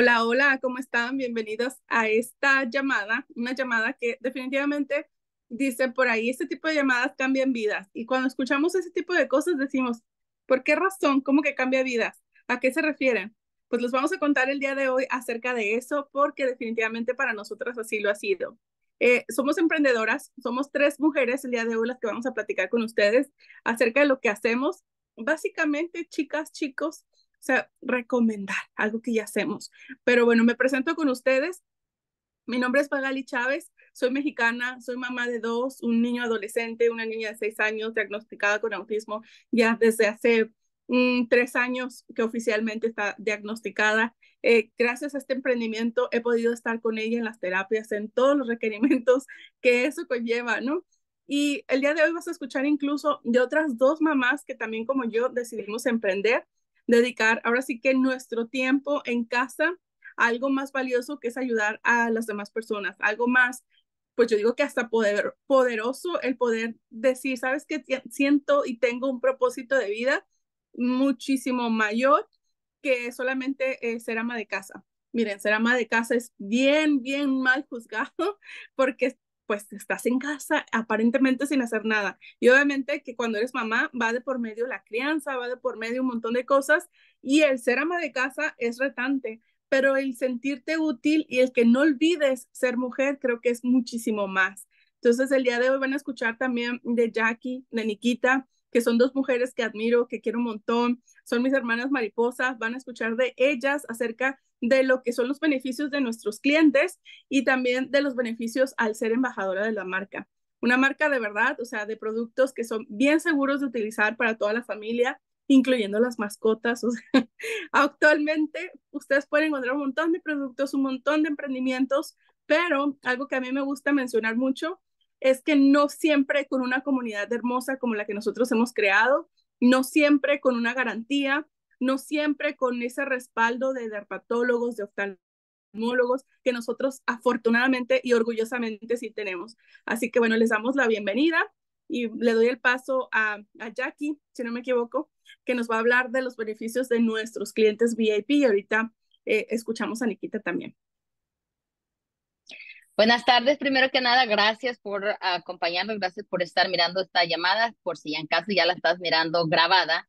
Hola, hola, ¿cómo están? Bienvenidos a esta llamada, una llamada que definitivamente dice por ahí, este tipo de llamadas cambian vidas. Y cuando escuchamos ese tipo de cosas decimos, ¿por qué razón? ¿Cómo que cambia vidas? ¿A qué se refieren? Pues les vamos a contar el día de hoy acerca de eso porque definitivamente para nosotras así lo ha sido. Eh, somos emprendedoras, somos tres mujeres el día de hoy las que vamos a platicar con ustedes acerca de lo que hacemos. Básicamente, chicas, chicos, o sea, recomendar algo que ya hacemos. Pero bueno, me presento con ustedes. Mi nombre es Pagali Chávez, soy mexicana, soy mamá de dos, un niño adolescente, una niña de seis años diagnosticada con autismo ya desde hace mm, tres años que oficialmente está diagnosticada. Eh, gracias a este emprendimiento he podido estar con ella en las terapias, en todos los requerimientos que eso conlleva, ¿no? Y el día de hoy vas a escuchar incluso de otras dos mamás que también como yo decidimos emprender dedicar ahora sí que nuestro tiempo en casa algo más valioso que es ayudar a las demás personas, algo más, pues yo digo que hasta poder, poderoso el poder decir, sabes que siento y tengo un propósito de vida muchísimo mayor que solamente eh, ser ama de casa. Miren, ser ama de casa es bien, bien mal juzgado porque pues estás en casa aparentemente sin hacer nada. Y obviamente que cuando eres mamá va de por medio la crianza, va de por medio un montón de cosas y el ser ama de casa es retante, pero el sentirte útil y el que no olvides ser mujer creo que es muchísimo más. Entonces el día de hoy van a escuchar también de Jackie, de Nikita, que son dos mujeres que admiro, que quiero un montón, son mis hermanas mariposas, van a escuchar de ellas acerca de lo que son los beneficios de nuestros clientes y también de los beneficios al ser embajadora de la marca. Una marca de verdad, o sea, de productos que son bien seguros de utilizar para toda la familia, incluyendo las mascotas. O sea, actualmente ustedes pueden encontrar un montón de productos, un montón de emprendimientos, pero algo que a mí me gusta mencionar mucho es que no siempre con una comunidad hermosa como la que nosotros hemos creado, no siempre con una garantía, no siempre con ese respaldo de dermatólogos, de oftalmólogos, que nosotros afortunadamente y orgullosamente sí tenemos. Así que bueno, les damos la bienvenida y le doy el paso a, Jackie, si no me equivoco, que nos va a hablar de los beneficios de nuestros clientes VIP y ahorita eh, escuchamos a Nikita también. Buenas tardes. Primero que nada, gracias por acompañarnos, gracias por estar mirando esta llamada. Por si en caso ya la estás mirando grabada,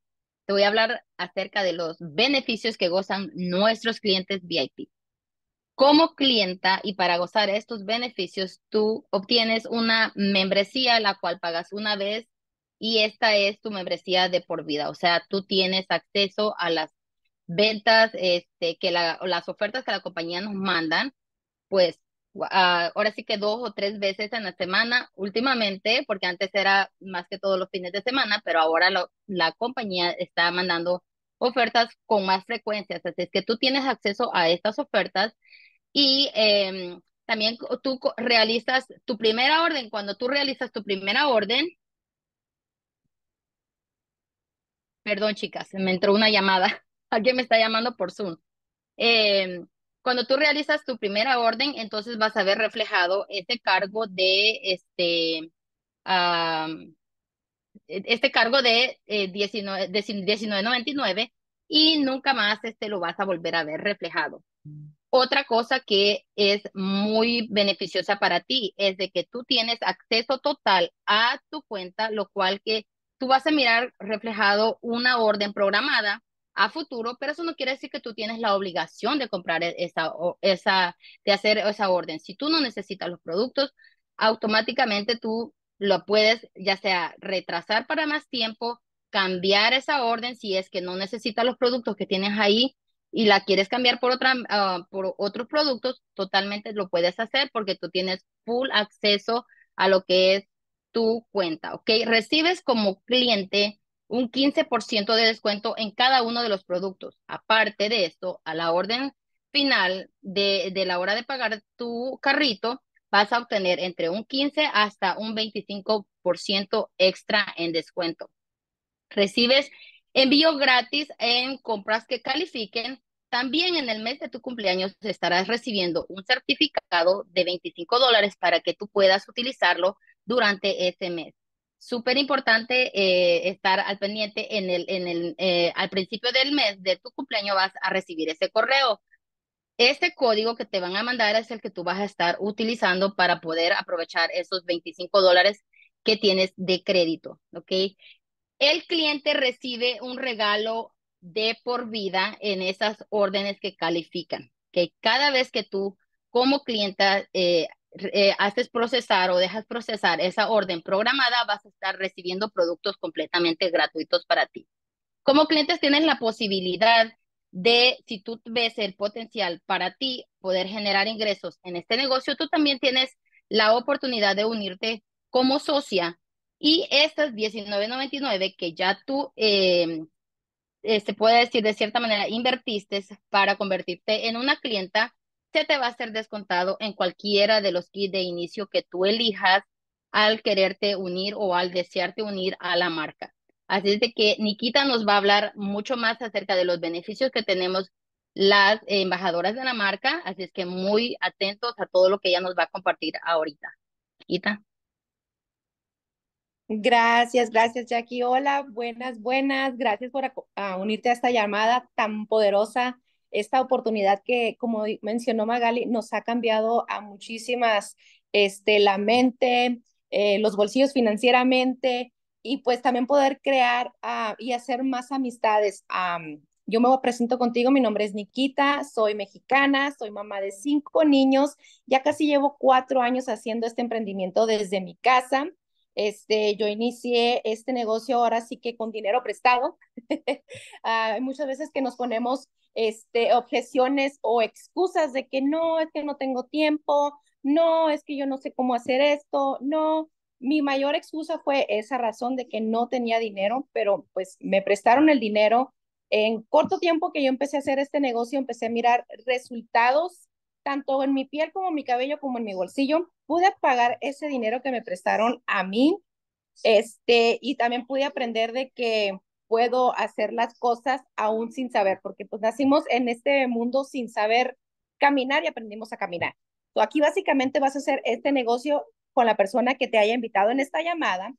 te voy a hablar acerca de los beneficios que gozan nuestros clientes VIP. Como clienta y para gozar estos beneficios, tú obtienes una membresía la cual pagas una vez y esta es tu membresía de por vida. O sea, tú tienes acceso a las ventas, este, que las ofertas que la compañía nos mandan, pues Ah, ahora sí que dos o tres veces en la semana últimamente, porque antes era más que todos los fines de semana, pero ahora la compañía está mandando ofertas con más frecuencias. Así es que tú tienes acceso a estas ofertas y em, también tú realizas tu primera orden. Cuando tú realizas tu primera orden, perdón chicas, me entró una llamada. Alguien me está llamando por Zoom. Eh, cuando tú realizas tu primera orden, entonces vas a ver reflejado este cargo de este, ah, e-, este cargo de, 19.99 eh, y nunca más este lo vas a volver a ver reflejado. Mm. Otra cosa que es muy beneficiosa para ti es de que tú tienes acceso total a tu cuenta, lo cual que tú vas a mirar reflejado una orden programada a futuro, pero eso no quiere decir que tú tienes la obligación de comprar e-, esa, esa, de hacer esa orden. Si tú no necesitas los productos, automáticamente tú lo puedes ya sea retrasar para más tiempo, cambiar esa orden si es que no necesitas los productos que tienes ahí y la quieres cambiar por, otra, ah, por otros productos, totalmente lo puedes hacer porque tú tienes full acceso a lo que es tu cuenta, ¿ok? Recibes como cliente un 15% de descuento en cada uno de los productos. Aparte de esto, a la orden final de, de, la hora de pagar tu carrito, vas a obtener entre un 15 hasta un 25% extra en descuento. Recibes envío gratis en compras que califiquen. También en el mes de tu cumpleaños estarás recibiendo un certificado de 25 dólares para que tú puedas utilizarlo durante ese mes súper importante eh, estar al pendiente en el, en el, eh, al principio del mes de tu cumpleaños vas a recibir ese correo. Este código que te van a mandar es el que tú vas a estar utilizando para poder aprovechar esos 25 dólares que tienes de crédito, ¿ok? El cliente recibe un regalo de por vida en esas órdenes que califican, que cada vez que tú como clienta eh, eh, haces procesar o dejas procesar esa orden programada, vas a estar recibiendo productos completamente gratuitos para ti. Como clientes tienes la posibilidad de, si tú ves el potencial para ti, poder generar ingresos en este negocio, tú también tienes la oportunidad de unirte como socia y estas 19.99 que ya tú, em, eh, se puede decir de cierta manera, invertiste para convertirte en una clienta, se te va a ser descontado en cualquiera de los kits de inicio que tú elijas al quererte unir o al desearte unir a la marca. Así es de que Nikita nos va a hablar mucho más acerca de los beneficios que tenemos las embajadoras de la marca, así es que muy atentos a todo lo que ella nos va a compartir ahorita. Nikita. Gracias, gracias Jackie. Hola, buenas, buenas. Gracias por unirte a esta llamada tan poderosa esta oportunidad que, como mencionó Magali, nos ha cambiado a muchísimas, este, la mente, eh, los bolsillos financieramente y pues también poder crear ah, y hacer más amistades. yo me presento contigo, mi nombre es Nikita, soy mexicana, soy mamá de cinco niños, ya casi llevo cuatro años haciendo este emprendimiento desde mi casa. Este, yo inicié este negocio ahora sí que con dinero prestado. Ah, hay muchas veces que nos ponemos este, objeciones o excusas de que no, es que no tengo tiempo, no, es que yo no sé cómo hacer esto, no. Mi mayor excusa fue esa razón de que no tenía dinero, pero pues me prestaron el dinero. En corto tiempo que yo empecé a hacer este negocio, empecé a mirar resultados tanto en mi piel como en mi cabello como en mi bolsillo. Pude pagar ese dinero que me prestaron a mí, este, y también pude aprender de que puedo hacer las cosas aún sin saber, porque pues nacimos en este mundo sin saber caminar y aprendimos a caminar. Tú aquí básicamente vas a hacer este negocio con la persona que te haya invitado en esta llamada.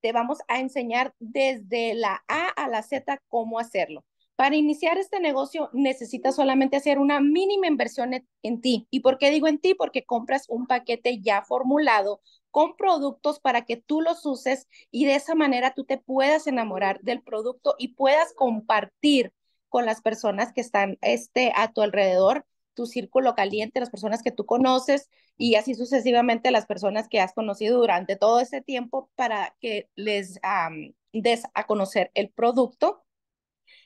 Te vamos a enseñar desde la A a la Z cómo hacerlo. Para iniciar este negocio necesitas solamente hacer una mínima inversión en, ti. ¿Y por qué digo en ti? Porque compras un paquete ya formulado con productos para que tú los uses y de esa manera tú te puedas enamorar del producto y puedas compartir con las personas que están este, a tu alrededor, tu círculo caliente, las personas que tú conoces y así sucesivamente las personas que has conocido durante todo ese tiempo para que les des a conocer el producto.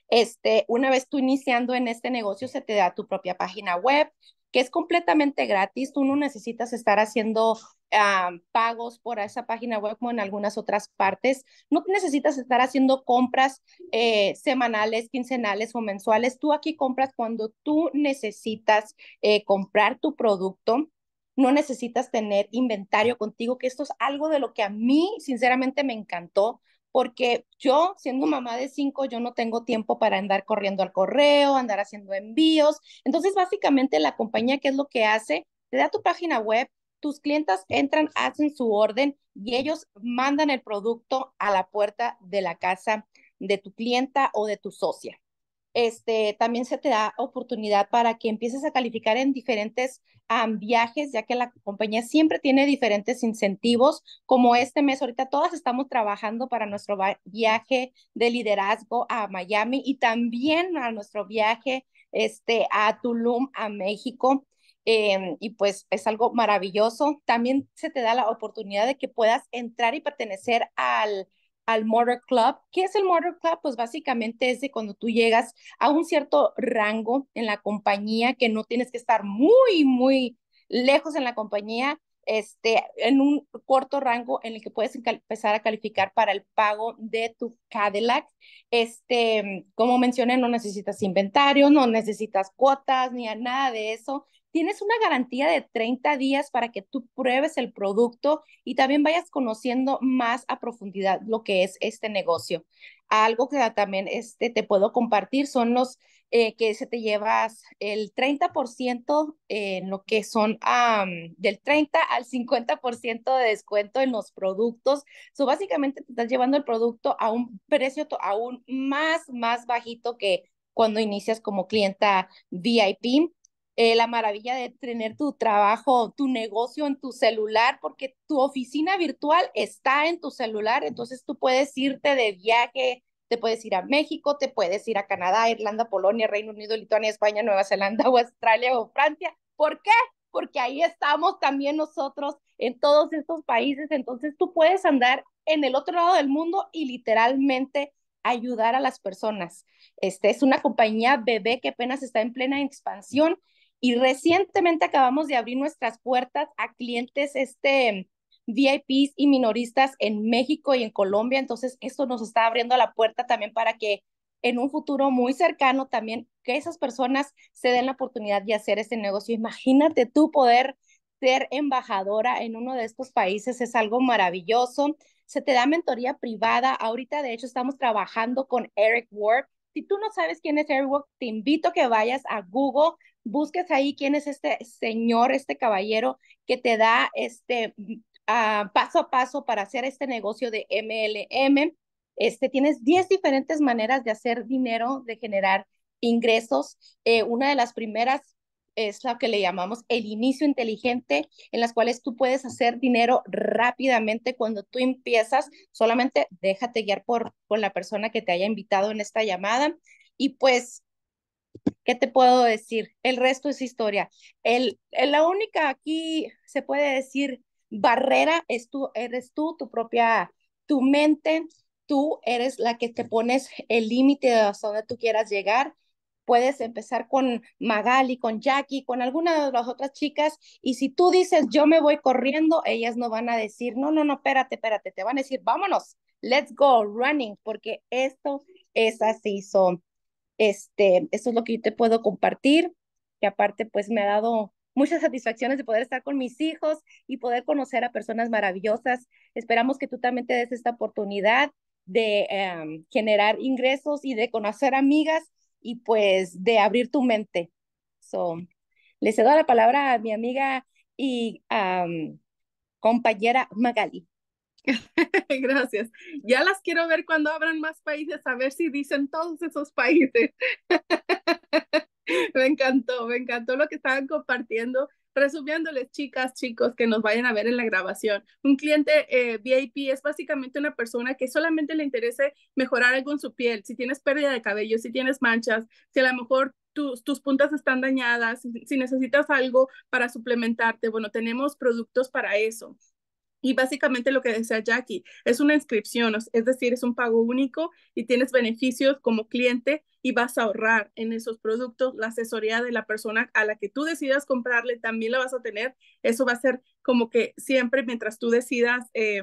Este, una vez tú iniciando en este negocio, se te da tu propia página web, que es completamente gratis. Tú no necesitas estar haciendo Ah, pagos por esa página web como en algunas otras partes. No necesitas estar haciendo compras eh, semanales, quincenales o mensuales. Tú aquí compras cuando tú necesitas eh, comprar tu producto no necesitas tener inventario contigo, que esto es algo de lo que a mí sinceramente me encantó, porque yo siendo mamá de cinco, yo no tengo tiempo para andar corriendo al correo, andar haciendo envíos. Entonces, básicamente la compañía, ¿qué es lo que hace? Te da tu página web, tus clientes entran, hacen su orden y ellos mandan el producto a la puerta de la casa de tu clienta o de tu socia. Este, también se te da oportunidad para que empieces a calificar en diferentes viajes, ya que la compañía siempre tiene diferentes incentivos, como este mes, ahorita todas estamos trabajando para nuestro viaje de liderazgo a Miami y también a nuestro viaje este, a Tulum, a México. Em, y pues es algo maravilloso. También se te da la oportunidad de que puedas entrar y pertenecer al, al Motor Club. ¿Qué es el Motor Club? Pues básicamente es de cuando tú llegas a un cierto rango en la compañía que no tienes que estar muy, muy lejos en la compañía, este, en un corto rango en el que puedes empezar a calificar para el pago de tu Cadillac. Este, como mencioné, no necesitas inventario, no necesitas cuotas ni nada de eso. Tienes una garantía de 30 días para que tú pruebes el producto y también vayas conociendo más a profundidad lo que es este negocio. Algo que también este, te puedo compartir son los eh, que se te llevas el 30% en lo que son del 30 al 50% de descuento en los productos. básicamente te estás llevando el producto a un precio aún más, más bajito que cuando inicias como clienta VIP. Eh, la maravilla de tener tu trabajo, tu negocio en tu celular, porque tu oficina virtual está en tu celular, entonces tú puedes irte de viaje, te puedes ir a México, te puedes ir a Canadá, Irlanda, Polonia, Reino Unido, Lituania, España, Nueva Zelanda o Australia o Francia. ¿Por qué? Porque ahí estamos también nosotros en todos estos países, entonces tú puedes andar en el otro lado del mundo y literalmente ayudar a las personas. Este es una compañía bebé que apenas está en plena expansión y recientemente acabamos de abrir nuestras puertas a clientes este, VIPs y minoristas en México y en Colombia. Entonces, esto nos está abriendo la puerta también para que en un futuro muy cercano también que esas personas se den la oportunidad de hacer este negocio. Imagínate tú poder ser embajadora en uno de estos países, es algo maravilloso. Se te da mentoría privada. Ahorita, de hecho, estamos trabajando con Eric Ward, si tú no sabes quién es Airwalk, te invito a que vayas a Google, busques ahí quién es este señor, este caballero que te da este mm, ah, paso a paso para hacer este negocio de MLM. Este, tienes 10 diferentes maneras de hacer dinero, de generar ingresos. Eh, una de las primeras es lo que le llamamos el inicio inteligente, en las cuales tú puedes hacer dinero rápidamente cuando tú empiezas. Solamente déjate guiar por, por la persona que te haya invitado en esta llamada. Y pues, ¿qué te puedo decir? El resto es historia. El, la única aquí, se puede decir, barrera es tú, eres tú, tu propia, tu mente. Tú eres la que te pones el límite hasta donde tú quieras llegar puedes empezar con Magali, con Jackie, con alguna de las otras chicas, y si tú dices, yo me voy corriendo, ellas no van a decir, no, no, no, espérate, espérate, te van a decir, vámonos, let's go running, porque esto es así, son este, eso es lo que yo te puedo compartir, que aparte pues me ha dado muchas satisfacciones de poder estar con mis hijos y poder conocer a personas maravillosas. Esperamos que tú también te des esta oportunidad de em, generar ingresos y de conocer amigas y pues de abrir tu mente. So, le cedo la palabra a mi amiga y compañera Magali. Gracias. Ya las quiero ver cuando abran más países, a ver si dicen todos esos países. me encantó, me encantó lo que estaban compartiendo. Resumiéndoles, chicas, chicos, que nos vayan a ver en la grabación, un cliente eh, VIP es básicamente una persona que solamente le interese mejorar algo en su piel. Si tienes pérdida de cabello, si tienes manchas, si a lo mejor tus, puntas están dañadas, si necesitas algo para suplementarte, bueno, tenemos productos para eso. Y básicamente lo que decía Jackie, es una inscripción, es decir, es un pago único y tienes beneficios como cliente y vas a ahorrar en esos productos. La asesoría de la persona a la que tú decidas comprarle también la vas a tener. Eso va a ser como que siempre mientras tú decidas eh,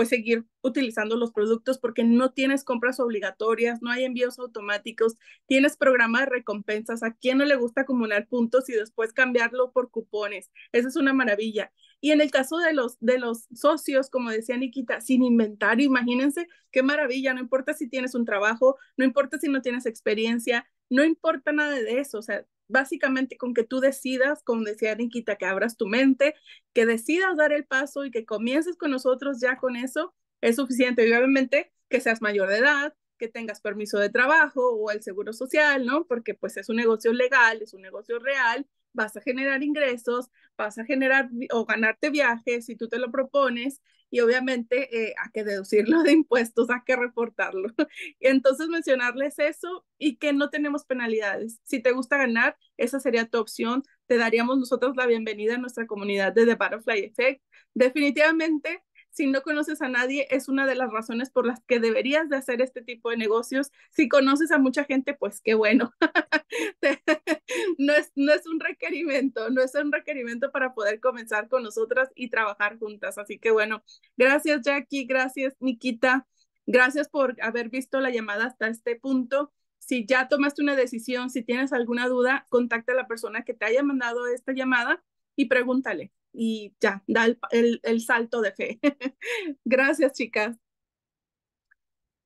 Puedes seguir utilizando los productos porque no tienes compras obligatorias, no hay envíos automáticos, tienes programas de recompensas. ¿A quién no le gusta acumular puntos y después cambiarlo por cupones? Esa es una maravilla. Y en el caso de los, de los socios, como decía Nikita, sin inventario, imagínense qué maravilla, no importa si tienes un trabajo, no importa si no tienes experiencia, no importa nada de eso, o sea, básicamente con que tú decidas, como decía Nikita, que abras tu mente, que decidas dar el paso y que comiences con nosotros ya con eso, es suficiente. obviamente que seas mayor de edad, que tengas permiso de trabajo o el seguro social, ¿no? Porque pues es un negocio legal, es un negocio real vas a generar ingresos, vas a generar o ganarte viajes si tú te lo propones y obviamente eh, hay que deducirlo de impuestos, hay que reportarlo. Entonces mencionarles eso y que no tenemos penalidades. Si te gusta ganar, esa sería tu opción. Te daríamos nosotros la bienvenida a nuestra comunidad de The Butterfly Effect. Definitivamente si no conoces a nadie, es una de las razones por las que deberías de hacer este tipo de negocios. Si conoces a mucha gente, pues qué bueno. no, es, no es un requerimiento, no es un requerimiento para poder comenzar con nosotras y trabajar juntas. Así que bueno, gracias Jackie, gracias Nikita, gracias por haber visto la llamada hasta este punto. Si ya tomaste una decisión, si tienes alguna duda, contacta a la persona que te haya mandado esta llamada y pregúntale y ya, da el, el, el salto de fe. Gracias, chicas.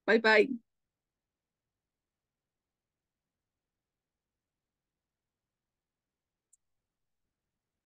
Bye bye.